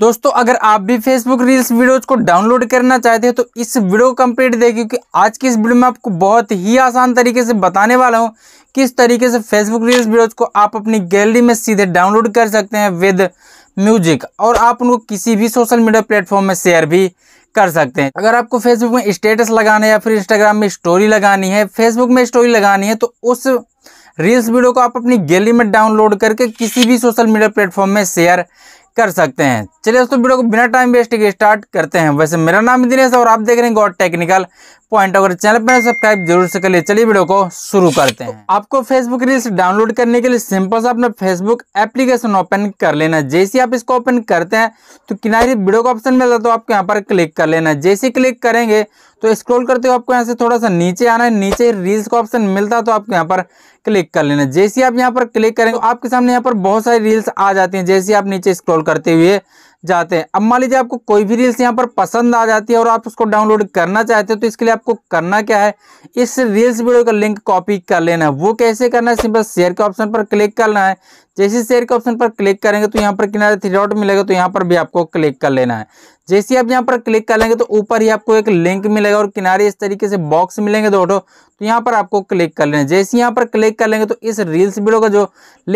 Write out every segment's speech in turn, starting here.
दोस्तों अगर आप भी फेसबुक रील्स वीडियोज को डाउनलोड करना चाहते हो तो इस वीडियो कंप्लीट देखें क्योंकि आज की इस वीडियो में आपको बहुत ही आसान तरीके से बताने वाला हूं किस तरीके से फेसबुक रील्स वीडियोज को आप अपनी गैलरी में सीधे डाउनलोड कर सकते हैं विद म्यूजिक और आप उनको किसी भी सोशल मीडिया प्लेटफॉर्म में शेयर भी कर सकते हैं अगर आपको फेसबुक में स्टेटस लगाना है या फिर इंस्टाग्राम में स्टोरी लगानी है फेसबुक में स्टोरी लगानी है तो उस रील्स वीडियो को आप अपनी गैलरी में डाउनलोड करके किसी भी सोशल मीडिया प्लेटफॉर्म में शेयर कर सकते हैं चलिए दोस्तों वीडियो को बिना टाइम वेस्ट के स्टार्ट करते हैं वैसे मेरा नाम दिनेश और आप देख रहे हैं गॉड टेक्निकल पॉइंट अगर चैनल पर सब्सक्राइब जरूर से कर लिए चलिए वीडियो को शुरू करते हैं तो आपको फेसबुक रील्स डाउनलोड करने के लिए सिंपल सा अपना फेसबुक एप्लीकेशन ओपन कर लेना जैसे आप इसको ओपन करते हैं तो किनारे वीडियो का ऑप्शन मिलता है तो आपको यहाँ पर क्लिक कर लेना जैसे क्लिक करेंगे तो स्क्रॉल करते हुए आपको यहाँ से थोड़ा सा नीचे आना है नीचे रील्स का ऑप्शन मिलता है तो आपको यहाँ पर क्लिक कर लेना जैसे आप यहाँ पर क्लिक करेंगे तो आपके सामने यहाँ पर बहुत सारी रील्स आ जाती हैं जैसे आप नीचे स्क्रॉल करते हुए जाते हैं अब मान लीजिए आपको कोई भी रील्स यहाँ पर पसंद आ जाती है और आप उसको डाउनलोड करना चाहते हो तो इसके लिए आपको करना क्या है इस रील्स वीडियो का लिंक कॉपी कर लेना है वो कैसे करना है सिंपल शेयर के ऑप्शन पर क्लिक करना है जैसे शेयर के ऑप्शन पर क्लिक करेंगे तो यहाँ पर किनारे थ्री डॉट मिलेगा तो यहाँ पर भी आपको क्लिक कर लेना है जैसे आप यहाँ पर क्लिक कर लेंगे तो ऊपर ही आपको एक लिंक मिलेगा और किनारे इस तरीके से बॉक्स मिलेंगे दोस्तों तो यहाँ पर आपको क्लिक कर लेना है जैसे यहाँ पर क्लिक कर लेंगे तो इस रील्स वीडियो का जो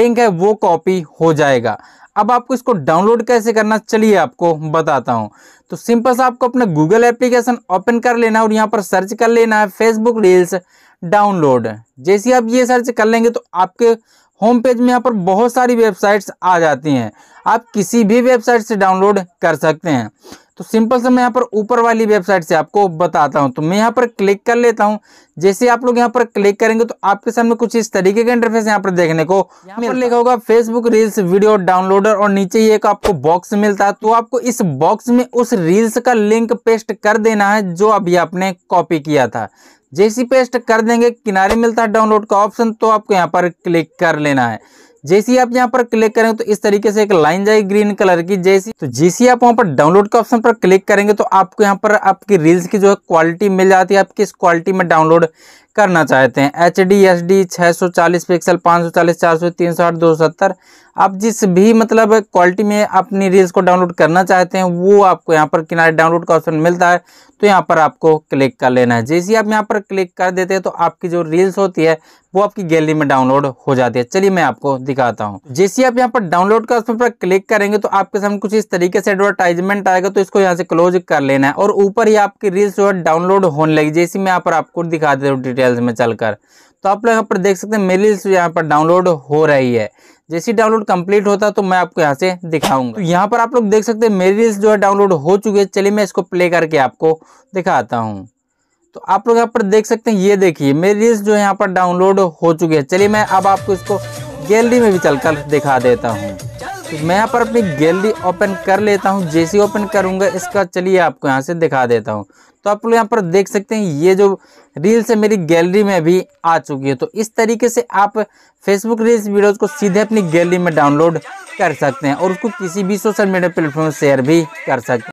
लिंक है वो कॉपी हो जाएगा अब आपको इसको डाउनलोड कैसे करना चलिए आपको बताता हूँ तो सिंपल सा आपको अपना गूगल एप्लीकेशन ओपन कर लेना है और यहाँ पर सर्च कर लेना है फेसबुक रील्स डाउनलोड जैसे आप ये सर्च कर लेंगे तो आपके होम पेज में यहाँ पर बहुत सारी वेबसाइट्स आ जाती हैं आप किसी भी वेबसाइट से डाउनलोड कर सकते हैं तो सिंपल से मैं यहाँ पर ऊपर वाली वेबसाइट से आपको बताता हूँ तो मैं यहाँ पर क्लिक कर लेता हूँ जैसे आप लोग यहाँ पर क्लिक करेंगे तो आपके सामने कुछ इस तरीके का इंटरफेस यहाँ पर देखने को पर लिखा होगा फेसबुक रील्स वीडियो डाउनलोडर और नीचे ही एक आपको बॉक्स मिलता है तो आपको इस बॉक्स में उस रील्स का लिंक पेस्ट कर देना है जो अभी आपने कॉपी किया था जैसी पेस्ट कर देंगे किनारे मिलता है डाउनलोड का ऑप्शन तो आपको यहाँ पर क्लिक कर लेना है जैसे आप यहाँ पर क्लिक करेंगे तो इस तरीके से एक लाइन जाएगी ग्रीन कलर की जैसी तो जैसी आप वहाँ पर डाउनलोड के ऑप्शन पर क्लिक करेंगे तो आपको यहाँ पर आपकी रील्स की जो है क्वालिटी मिल जाती है आप किस क्वालिटी में डाउनलोड करना चाहते हैं एच डी एस डी छः सौ चालीस पिक्सल पाँच सौ चालीस चार सौ तीन सौ आठ दो सौ सत्तर आप जिस भी मतलब क्वालिटी में अपनी रील्स को डाउनलोड करना चाहते हैं वो आपको यहाँ पर किनारे डाउनलोड का ऑप्शन मिलता है तो यहाँ पर आपको क्लिक कर लेना है जैसे आप यहाँ पर क्लिक कर देते हैं तो आपकी जो रील्स होती है वो आपकी गैलरी में डाउनलोड हो जाती है चलिए मैं आपको दिखाता हूँ जैसे आप यहाँ पर डाउनलोड का ऑप्शन पर क्लिक करेंगे तो आपके सामने कुछ इस तरीके से एडवर्टाइजमेंट आएगा तो इसको यहाँ से क्लोज कर लेना है और ऊपर ही आपकी रील्स जो है डाउनलोड होने लगी जैसे मैं यहाँ पर आपको दिखा दे रहा हूँ डिटेल्स में चलकर तो आप लोग यहाँ पर देख सकते हैं मेरी लिस्ट यहाँ पर डाउनलोड हो रही है जैसे डाउनलोड कंप्लीट होता तो मैं आपको यहाँ से दिखाऊंगा तो यहाँ पर आप लोग देख सकते हैं मेरी लिस्ट जो है डाउनलोड हो चुकी है चलिए मैं इसको प्ले करके आपको दिखाता हूँ तो आप लोग यहाँ पर देख सकते हैं ये देखिए मेरी लिस्ट जो है यहाँ पर डाउनलोड हो चुकी है चलिए मैं अब आपको इसको गैलरी में भी चलकर दिखा देता हूँ तो मैं यहाँ पर अपनी गैलरी ओपन कर लेता हूँ जैसे ओपन करूंगा इसका चलिए आपको यहाँ से दिखा देता हूँ तो आप लोग यहाँ पर देख सकते हैं ये जो रील्स है मेरी गैलरी में भी आ चुकी है तो इस तरीके से आप फेसबुक रील्स वीडियोज़ को सीधे अपनी गैलरी में डाउनलोड कर सकते हैं और उसको किसी भी सोशल मीडिया प्लेटफॉर्म शेयर भी कर सकते हैं